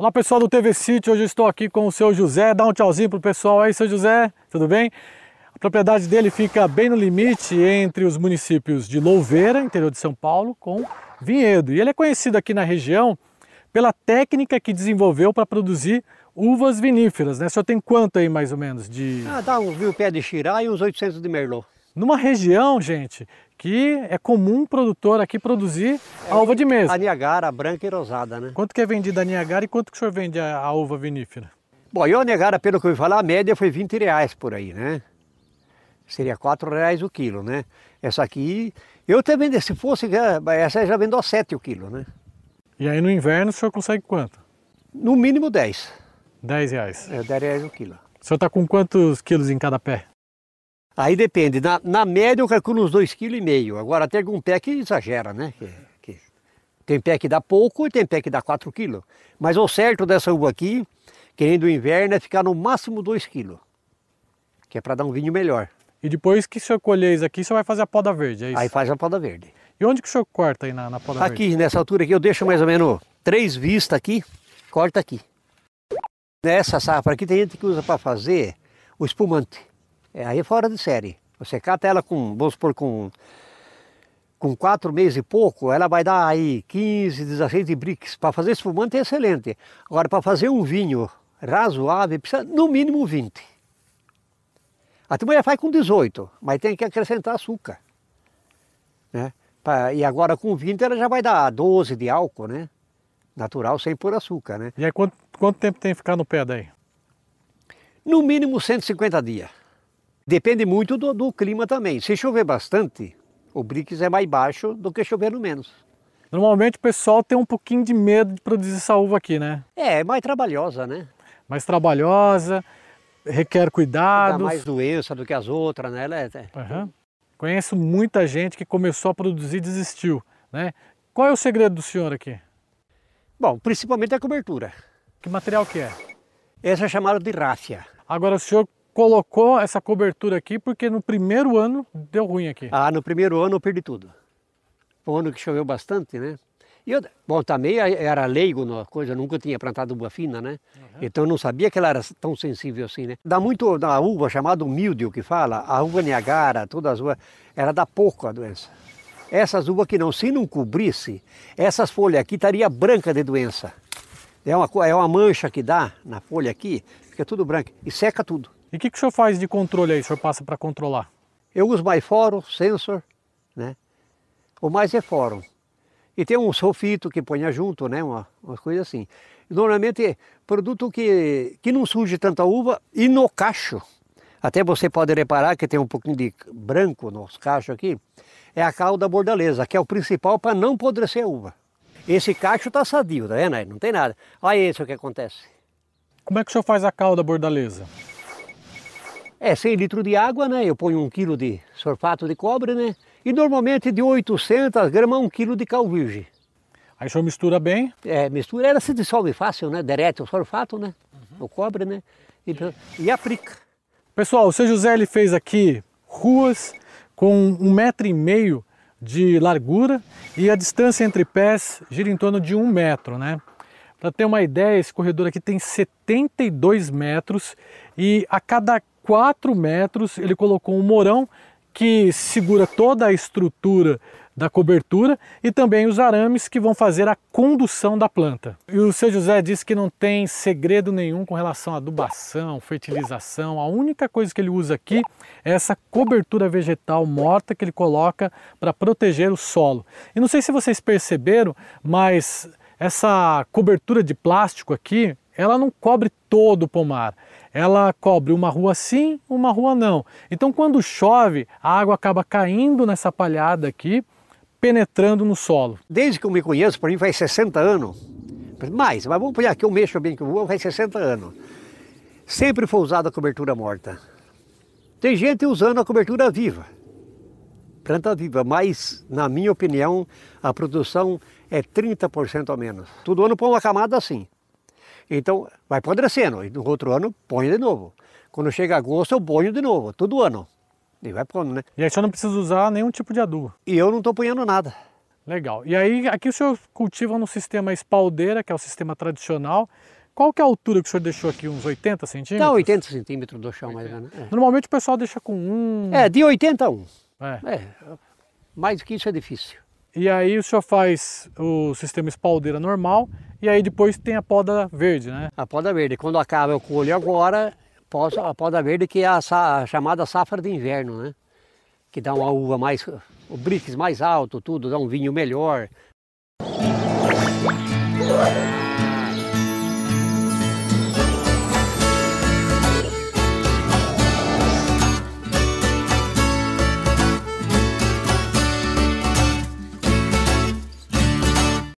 Olá pessoal do TV City, hoje estou aqui com o seu José. Dá um tchauzinho pro pessoal aí, seu José, tudo bem? A propriedade dele fica bem no limite entre os municípios de Louveira, interior de São Paulo, com Vinhedo. E ele é conhecido aqui na região pela técnica que desenvolveu para produzir uvas viníferas, né? O senhor tem quanto aí mais ou menos de... Ah, dá um mil pé de xirá e uns 800 de merlot numa região, gente, que é comum produtor aqui produzir é, a uva de mesa. A Niagara, branca e rosada, né? Quanto que é vendida a Niagara e quanto que o senhor vende a, a uva vinífera? Bom, eu a Niagara, pelo que eu ouvi falar, a média foi 20 reais por aí, né? Seria 4 reais o quilo, né? Essa aqui, eu também, se fosse, essa já a 7 o quilo, né? E aí no inverno o senhor consegue quanto? No mínimo 10. 10 reais? É, 10 reais o quilo. O senhor está com quantos quilos em cada pé? Aí depende. Na, na média eu calculo uns 2,5 kg. Agora tem algum pé que exagera, né? Que, que... Tem pé que dá pouco e tem pé que dá 4 kg. Mas o certo dessa uva aqui, querendo o inverno, é ficar no máximo 2 kg. Que é para dar um vinho melhor. E depois que o senhor colher isso aqui, você vai fazer a poda verde, é isso? Aí faz a poda verde. E onde que o senhor corta aí na, na poda aqui, verde? Aqui, nessa altura aqui, eu deixo mais ou menos três vistas aqui, corta aqui. Nessa safra aqui tem gente que usa para fazer o espumante. É, aí é fora de série. Você cata ela com, vamos supor, com, com quatro meses e pouco, ela vai dar aí 15, 16 de bricks. Para fazer espumante é excelente. Agora, para fazer um vinho razoável, precisa no mínimo 20. A mulher faz com 18, mas tem que acrescentar açúcar. Né? Pra, e agora com 20 ela já vai dar 12 de álcool, né? Natural, sem pôr açúcar, né? E aí quanto, quanto tempo tem que ficar no pé daí? No mínimo 150 dias. Depende muito do, do clima também. Se chover bastante, o Brix é mais baixo do que chovendo menos. Normalmente o pessoal tem um pouquinho de medo de produzir essa uva aqui, né? É, é mais trabalhosa, né? Mais trabalhosa, requer cuidados. Dá mais doença do que as outras, né? Ela é... uhum. Conheço muita gente que começou a produzir e desistiu, né? Qual é o segredo do senhor aqui? Bom, principalmente a cobertura. Que material que é? Essa é chamada de ráfia. Agora o senhor colocou essa cobertura aqui porque no primeiro ano deu ruim aqui. Ah, no primeiro ano eu perdi tudo. Um ano que choveu bastante, né? E eu, bom, também era leigo na coisa, nunca tinha plantado uva fina, né? Uhum. Então eu não sabia que ela era tão sensível assim, né? Dá muito da uva chamada o que fala, a uva Niagara, todas as uvas, ela dá pouco a doença. Essas uvas que não, se não cobrisse, essas folhas aqui estaria branca de doença. É uma, é uma mancha que dá na folha aqui, fica tudo branco e seca tudo. E o que, que o senhor faz de controle aí? O senhor passa para controlar? Eu uso mais fórum, sensor, né? O mais é fórum. E tem um sulfito que ponha junto, né? Uma, umas coisas assim. Normalmente é produto que, que não surge tanta uva e no cacho. Até você pode reparar que tem um pouquinho de branco nos cachos aqui. É a calda bordaleza, que é o principal para não apodrecer a uva. Esse cacho está sadio, tá vendo? Não tem nada. Olha isso que acontece. Como é que o senhor faz a calda bordaleza? É, 100 litros de água, né? Eu ponho um quilo de sulfato de cobre, né? E normalmente de 800 gramas um quilo de cal virgem. Aí o senhor mistura bem? É, mistura. Ela se dissolve fácil, né? Derrete o sulfato, né? Uhum. O cobre, né? E, e aplica. Pessoal, o seu José ele fez aqui ruas com um metro e meio de largura e a distância entre pés gira em torno de um metro, né? Para ter uma ideia, esse corredor aqui tem 72 metros e a cada 4 metros, ele colocou um morão que segura toda a estrutura da cobertura e também os arames que vão fazer a condução da planta. E o seu José disse que não tem segredo nenhum com relação à adubação, fertilização. A única coisa que ele usa aqui é essa cobertura vegetal morta que ele coloca para proteger o solo. E não sei se vocês perceberam, mas essa cobertura de plástico aqui, ela não cobre todo o pomar. Ela cobre uma rua sim, uma rua não. Então, quando chove, a água acaba caindo nessa palhada aqui, penetrando no solo. Desde que eu me conheço, para mim faz 60 anos, mais, mas vamos por aqui, eu mexo bem que eu vou, faz 60 anos. Sempre foi usada a cobertura morta. Tem gente usando a cobertura viva, planta viva, mas, na minha opinião, a produção é 30% a menos. Todo ano põe uma camada assim. Então vai apodrecendo, e no outro ano põe de novo. Quando chega agosto eu ponho de novo, todo ano. E vai pondo, né? E aí você não precisa usar nenhum tipo de adubo? E eu não estou ponhando nada. Legal. E aí aqui o senhor cultiva no sistema espaldeira, que é o sistema tradicional, qual que é a altura que o senhor deixou aqui? Uns 80 centímetros? Não, 80 centímetros do chão, mais ou menos. É. Normalmente o pessoal deixa com um... É, de 80 a 1. É. é. Mais do que isso é difícil. E aí o senhor faz o sistema espaldeira normal e aí depois tem a poda verde, né? A poda verde. Quando acaba o colho agora, a poda verde que é a, a chamada safra de inverno, né? Que dá uma uva mais, o brix mais alto, tudo, dá um vinho melhor.